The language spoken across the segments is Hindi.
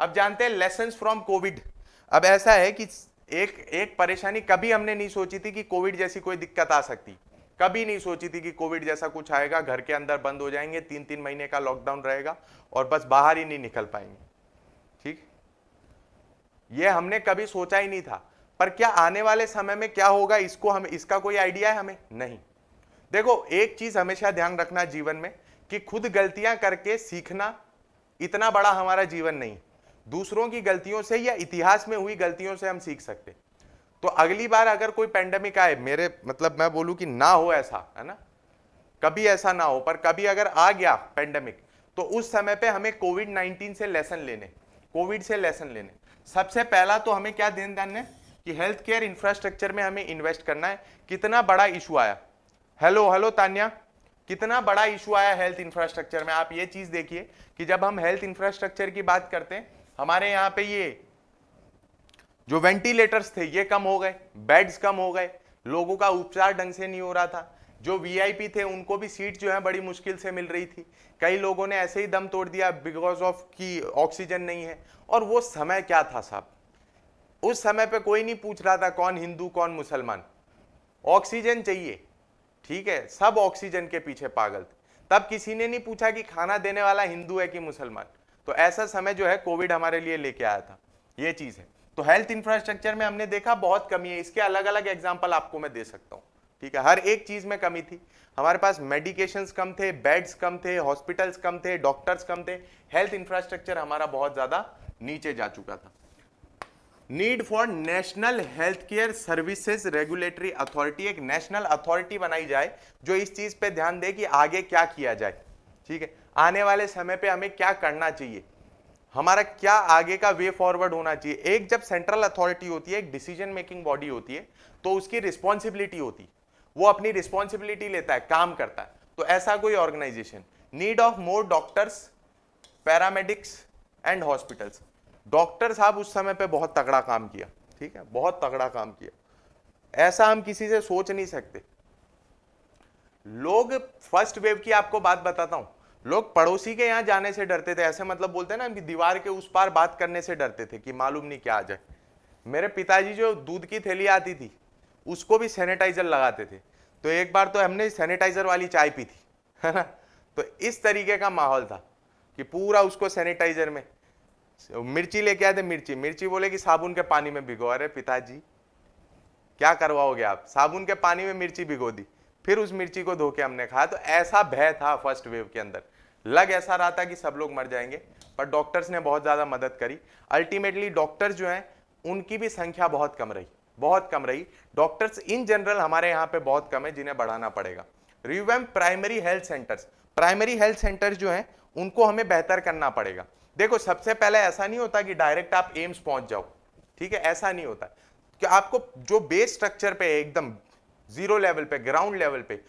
अब जानते हैं लेसन फ्रॉम कोविड अब ऐसा है कि एक एक परेशानी कभी हमने नहीं सोची थी कि कोविड जैसी कोई दिक्कत आ सकती कभी नहीं सोची थी कि कोविड जैसा कुछ आएगा घर के अंदर बंद हो जाएंगे तीन तीन महीने का लॉकडाउन रहेगा और बस बाहर ही नहीं निकल पाएंगे ठीक ये हमने कभी सोचा ही नहीं था पर क्या आने वाले समय में क्या होगा इसको हम इसका कोई आइडिया है हमें नहीं देखो एक चीज हमेशा ध्यान रखना जीवन में कि खुद गलतियां करके सीखना इतना बड़ा हमारा जीवन नहीं दूसरों की गलतियों से या इतिहास में हुई गलतियों से हम सीख सकते तो अगली बार अगर कोई पेंडेमिक आए मेरे मतलब मैं बोलूँ कि ना हो ऐसा है ना कभी ऐसा ना हो पर कभी अगर आ गया पैंडमिक तो उस समय पे हमें कोविड 19 से लेसन लेने कोविड से लेसन लेने सबसे पहला तो हमें क्या ध्यान देना है कि हेल्थ केयर इंफ्रास्ट्रक्चर में हमें इन्वेस्ट करना है कितना बड़ा इशू आया हेलो हेलो तान्या कितना बड़ा इशू आया हेल्थ इंफ्रास्ट्रक्चर में आप ये चीज़ देखिए कि जब हम हेल्थ इंफ्रास्ट्रक्चर की बात करते हैं हमारे यहां पे ये जो वेंटिलेटर्स थे ये कम हो गए बेड्स कम हो गए लोगों का उपचार ढंग से नहीं हो रहा था जो वीआईपी थे उनको भी सीट जो है बड़ी मुश्किल से मिल रही थी कई लोगों ने ऐसे ही दम तोड़ दिया बिकॉज ऑफ कि ऑक्सीजन नहीं है और वो समय क्या था साहब उस समय पे कोई नहीं पूछ रहा था कौन हिंदू कौन मुसलमान ऑक्सीजन चाहिए ठीक है सब ऑक्सीजन के पीछे पागल थे तब किसी ने नहीं पूछा कि खाना देने वाला हिंदू है कि मुसलमान तो ऐसा समय जो है कोविड हमारे लिए लेके आया था ये चीज है तो हेल्थ इंफ्रास्ट्रक्चर में हमने देखा बहुत कमी है इसके अलग अलग एग्जाम्पल आपको मैं दे सकता हूँ ठीक है हर एक चीज में कमी थी हमारे पास मेडिकेशन कम थे बेड्स कम थे हॉस्पिटल्स कम थे डॉक्टर्स कम थे हेल्थ इंफ्रास्ट्रक्चर हमारा बहुत ज्यादा नीचे जा चुका था need for national health care services regulatory authority एक नेशनल अथॉरिटी बनाई जाए जो इस चीज पे ध्यान दे कि आगे क्या किया जाए ठीक है आने वाले समय पे हमें क्या करना चाहिए हमारा क्या आगे का वे फॉरवर्ड होना चाहिए एक जब सेंट्रल अथॉरिटी होती है एक डिसीजन मेकिंग बॉडी होती है तो उसकी रिस्पॉन्सिबिलिटी होती है वो अपनी रिस्पॉन्सिबिलिटी लेता है काम करता है तो ऐसा कोई organisation need of more doctors paramedics and hospitals doctor साहब उस समय पे बहुत तगड़ा काम किया ठीक है बहुत तगड़ा काम किया ऐसा हम किसी से सोच नहीं सकते लोग फर्स्ट वेव की आपको बात बताता हूं लोग पड़ोसी के यहाँ जाने से डरते थे ऐसे मतलब बोलते हैं ना कि दीवार के उस पार बात करने से डरते थे कि मालूम नहीं क्या आ जाए मेरे पिताजी जो दूध की थैली आती थी उसको भी सैनिटाइजर लगाते थे तो एक बार तो हमने सैनिटाइजर वाली चाय पी थी है ना तो इस तरीके का माहौल था कि पूरा उसको सैनिटाइजर में मिर्ची लेके आए थे मिर्ची मिर्ची बोले कि साबुन के पानी में भिगो अरे पिताजी क्या करवाओगे आप साबुन के पानी में मिर्ची भिगो दी फिर उस मिर्ची को धो के हमने खाया तो ऐसा भय था फर्स्ट वेव के अंदर लग ऐसा रहा था कि सब लोग मर जाएंगे पर डॉक्टर्स ने बहुत ज़्यादा मदद करी अल्टीमेटली डॉक्टर्स जो हैं उनकी भी संख्या बहुत कम रही बहुत कम रही डॉक्टर्स इन जनरल हमारे यहाँ पे बहुत कम है जिन्हें बढ़ाना पड़ेगा revamp primary health centres primary health centres जो हैं उनको हमें बेहतर करना पड़ेगा देखो सबसे पहले ऐसा नहीं होता कि डायरेक्ट आप एम्स पहुंच जाओ ठीक है ऐसा नहीं होता कि आपको जो बेस स्ट्रक्चर पे एकदम जीरो लेवल पे ग्राउंड लेवल पे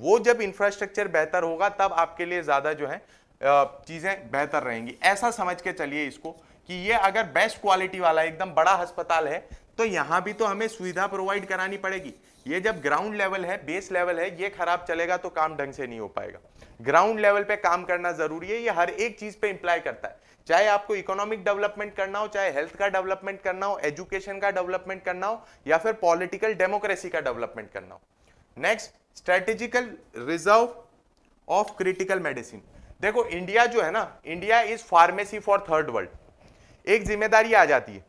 वो जब इंफ्रास्ट्रक्चर बेहतर होगा तब आपके लिए ज़्यादा जो है चीज़ें बेहतर रहेंगी ऐसा समझ के चलिए इसको कि ये अगर बेस्ट क्वालिटी वाला एकदम बड़ा अस्पताल है तो यहां भी तो हमें सुविधा प्रोवाइड करानी पड़ेगी ये जब ग्राउंड लेवल है बेस लेवल है ये खराब चलेगा तो काम ढंग से नहीं हो पाएगा ग्राउंड लेवल पे काम करना जरूरी है ये हर एक चीज पे इंप्लाई करता है चाहे आपको इकोनॉमिक डेवलपमेंट करना हो चाहे हेल्थ का डेवलपमेंट करना हो एजुकेशन का डेवलपमेंट करना हो या फिर पॉलिटिकल डेमोक्रेसी का डेवलपमेंट करना हो next strategical reserve of critical medicine देखो इंडिया जो है ना India is pharmacy for third world एक जिम्मेदारी आ जाती है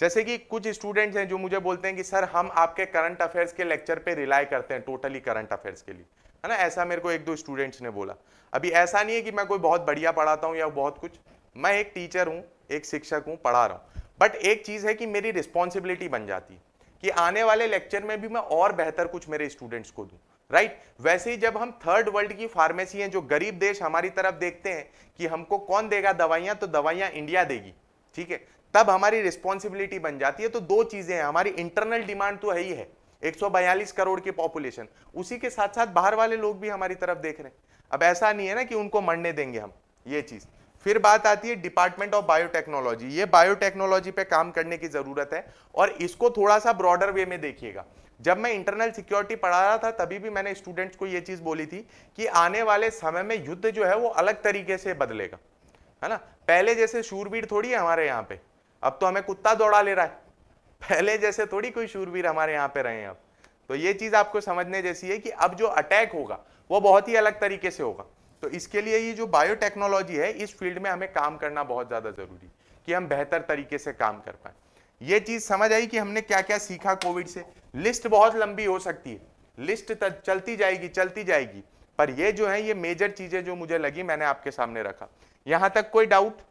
जैसे कि कुछ स्टूडेंट्स हैं जो मुझे बोलते हैं कि सर हम आपके करंट अफेयर्स के लेक्चर पे रिलाई करते हैं टोटली करंट अफेयर्स के लिए है ना ऐसा मेरे को एक दो स्टूडेंट्स ने बोला अभी ऐसा नहीं है कि मैं कोई बहुत बढ़िया पढ़ाता हूँ या बहुत कुछ मैं एक टीचर हूँ एक शिक्षक हूँ पढ़ा रहा हूँ बट एक चीज़ है कि मेरी रिस्पॉन्सिबिलिटी बन जाती है कि आने वाले लेक्चर में भी मैं और बेहतर कुछ मेरे स्टूडेंट्स को दूँ राइट right? वैसे ही जब हम थर्ड वर्ल्ड की फार्मेसी हैं जो गरीब देश हमारी तरफ देखते हैं कि हमको कौन देगा दवाइयाँ तो दवाइयाँ इंडिया देगी ठीक है तब हमारी रिस्पॉन्सिबिलिटी बन जाती है तो दो चीज़ें हैं हमारी इंटरनल डिमांड तो है ही है 142 करोड़ की पॉपुलेशन उसी के साथ साथ बाहर वाले लोग भी हमारी तरफ देख रहे हैं अब ऐसा नहीं है ना कि उनको मरने देंगे हम ये चीज़ फिर बात आती है डिपार्टमेंट ऑफ बायोटेक्नोलॉजी ये बायोटेक्नोलॉजी पे काम करने की ज़रूरत है और इसको थोड़ा सा ब्रॉडर वे में देखिएगा जब मैं इंटरनल सिक्योरिटी पढ़ा रहा था तभी भी मैंने स्टूडेंट्स को ये चीज़ बोली थी कि आने वाले समय में युद्ध जो है वो अलग तरीके से बदलेगा है ना पहले जैसे शूरवीर थोड़ी है हमारे यहाँ पे अब तो हमें कुत्ता दौड़ा ले रहा है पहले जैसे थोड़ी कोई शूरवीर हमारे यहाँ पे रहे हैं अब तो ये चीज़ आपको समझने जैसी है कि अब जो अटैक होगा वो बहुत ही अलग तरीके से होगा तो इसके लिए ये जो बायोटेक्नोलॉजी है इस फील्ड में हमें काम करना बहुत ज़्यादा ज़रूरी कि हम बेहतर तरीके से काम कर पाए ये चीज़ समझ आई कि हमने क्या क्या सीखा कोविड से लिस्ट बहुत लंबी हो सकती है लिस्ट चलती जाएगी चलती जाएगी पर ये जो है ये मेजर चीज़ें जो मुझे लगी मैंने आपके सामने रखा यहां तक कोई डाउट